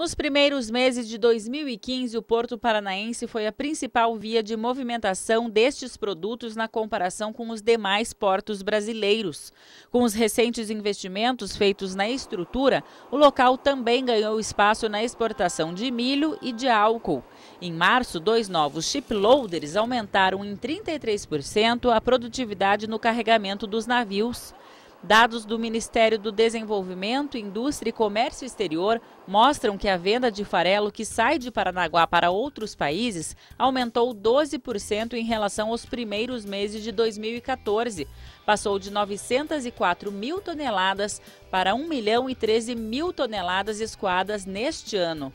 Nos primeiros meses de 2015, o Porto Paranaense foi a principal via de movimentação destes produtos na comparação com os demais portos brasileiros. Com os recentes investimentos feitos na estrutura, o local também ganhou espaço na exportação de milho e de álcool. Em março, dois novos shiploaders aumentaram em 33% a produtividade no carregamento dos navios. Dados do Ministério do Desenvolvimento, Indústria e Comércio Exterior mostram que a venda de farelo que sai de Paranaguá para outros países aumentou 12% em relação aos primeiros meses de 2014. Passou de 904 mil toneladas para 1 milhão e 13 mil toneladas escoadas neste ano.